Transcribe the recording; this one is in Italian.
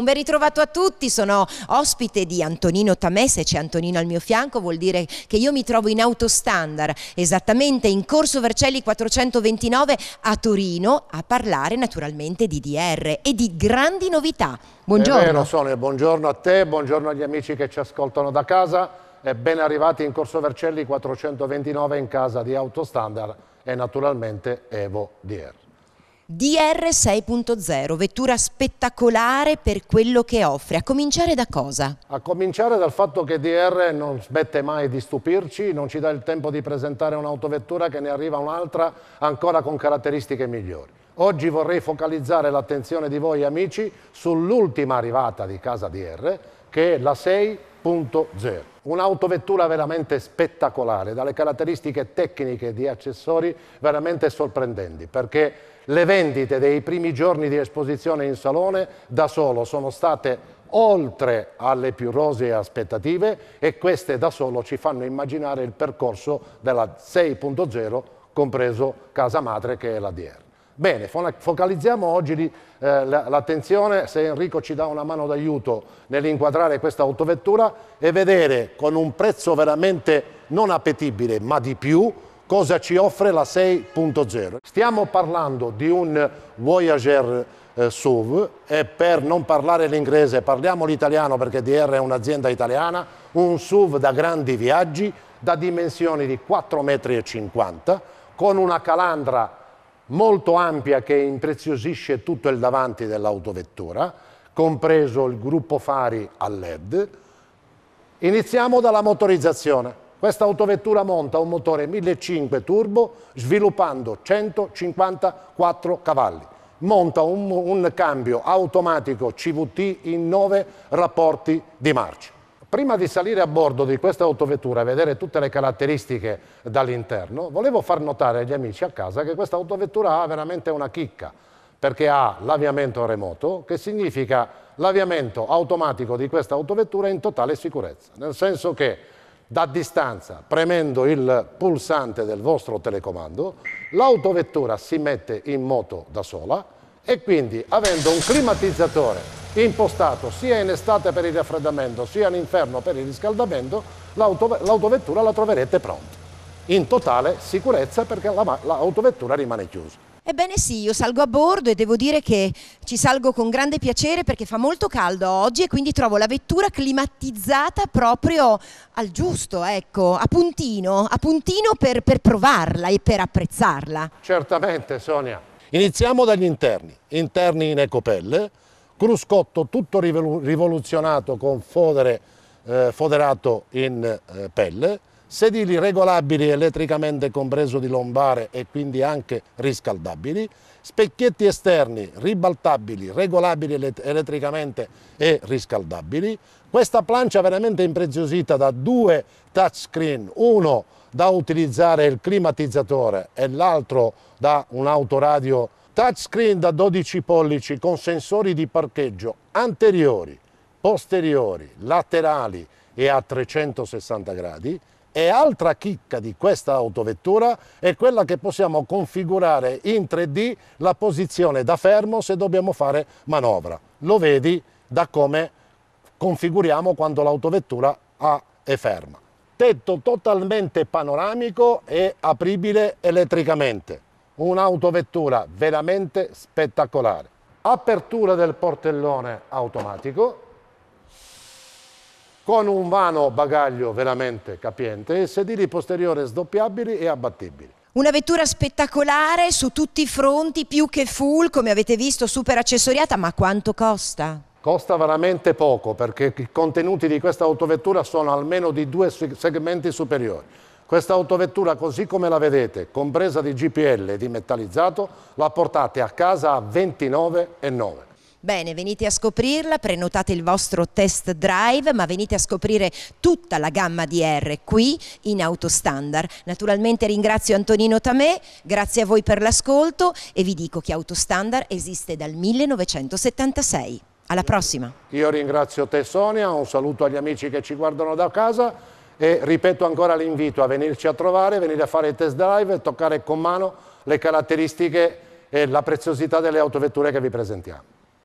Un ben ritrovato a tutti, sono ospite di Antonino Tamè, se c'è Antonino al mio fianco vuol dire che io mi trovo in autostandard, esattamente in Corso Vercelli 429 a Torino, a parlare naturalmente di DR e di grandi novità. Buongiorno. È vero Sonia, buongiorno a te, buongiorno agli amici che ci ascoltano da casa e ben arrivati in Corso Vercelli 429 in casa di Autostandard e naturalmente Evo DR. DR 6.0, vettura spettacolare per quello che offre. A cominciare da cosa? A cominciare dal fatto che DR non smette mai di stupirci, non ci dà il tempo di presentare un'autovettura che ne arriva un'altra ancora con caratteristiche migliori. Oggi vorrei focalizzare l'attenzione di voi amici sull'ultima arrivata di casa DR, che è la 6 3.0. Un'autovettura veramente spettacolare, dalle caratteristiche tecniche di accessori veramente sorprendenti, perché le vendite dei primi giorni di esposizione in salone da solo sono state oltre alle più rosee aspettative e queste da solo ci fanno immaginare il percorso della 6.0, compreso Casa Madre che è la DR. Bene, focalizziamo oggi eh, l'attenzione se Enrico ci dà una mano d'aiuto nell'inquadrare questa autovettura e vedere con un prezzo veramente non appetibile, ma di più, cosa ci offre la 6.0. Stiamo parlando di un Voyager eh, SUV e per non parlare l'inglese parliamo l'italiano perché DR è un'azienda italiana, un SUV da grandi viaggi, da dimensioni di 4,50 m, con una calandra molto ampia che impreziosisce tutto il davanti dell'autovettura, compreso il gruppo fari a LED. Iniziamo dalla motorizzazione. Questa autovettura monta un motore 1.500 turbo sviluppando 154 cavalli. Monta un, un cambio automatico CVT in 9 rapporti di marcia prima di salire a bordo di questa autovettura e vedere tutte le caratteristiche dall'interno, volevo far notare agli amici a casa che questa autovettura ha veramente una chicca, perché ha l'aviamento remoto, che significa l'aviamento automatico di questa autovettura in totale sicurezza, nel senso che da distanza, premendo il pulsante del vostro telecomando, l'autovettura si mette in moto da sola e quindi avendo un climatizzatore impostato sia in estate per il raffreddamento sia in inferno per il riscaldamento, l'autovettura la troverete pronta. In totale sicurezza perché l'autovettura la, rimane chiusa. Ebbene sì, io salgo a bordo e devo dire che ci salgo con grande piacere perché fa molto caldo oggi e quindi trovo la vettura climatizzata proprio al giusto, ecco, a puntino, a puntino per, per provarla e per apprezzarla. Certamente Sonia. Iniziamo dagli interni, interni in ecopelle, cruscotto tutto rivoluzionato con fodere eh, foderato in eh, pelle, sedili regolabili elettricamente compreso di lombare e quindi anche riscaldabili, specchietti esterni ribaltabili, regolabili elettricamente e riscaldabili, questa plancia veramente impreziosita da due touchscreen, uno da utilizzare il climatizzatore e l'altro da un autoradio touchscreen da 12 pollici con sensori di parcheggio anteriori, posteriori, laterali e a 360 gradi e altra chicca di questa autovettura è quella che possiamo configurare in 3D la posizione da fermo se dobbiamo fare manovra. Lo vedi da come configuriamo quando l'autovettura è ferma. Tetto totalmente panoramico e apribile elettricamente un'autovettura veramente spettacolare. Apertura del portellone automatico con un vano bagaglio veramente capiente e sedili posteriori sdoppiabili e abbattibili. Una vettura spettacolare su tutti i fronti, più che full, come avete visto, super accessoriata, ma quanto costa? Costa veramente poco perché i contenuti di questa autovettura sono almeno di due segmenti superiori. Questa autovettura, così come la vedete, compresa di GPL e di metallizzato, la portate a casa a 29,9. Bene, venite a scoprirla, prenotate il vostro test drive, ma venite a scoprire tutta la gamma di R qui in Autostandard. Naturalmente ringrazio Antonino Tamè, grazie a voi per l'ascolto e vi dico che Autostandard esiste dal 1976. Alla prossima. Io ringrazio te Sonia, un saluto agli amici che ci guardano da casa e ripeto ancora l'invito a venirci a trovare, venire a fare il test drive e toccare con mano le caratteristiche e la preziosità delle autovetture che vi presentiamo.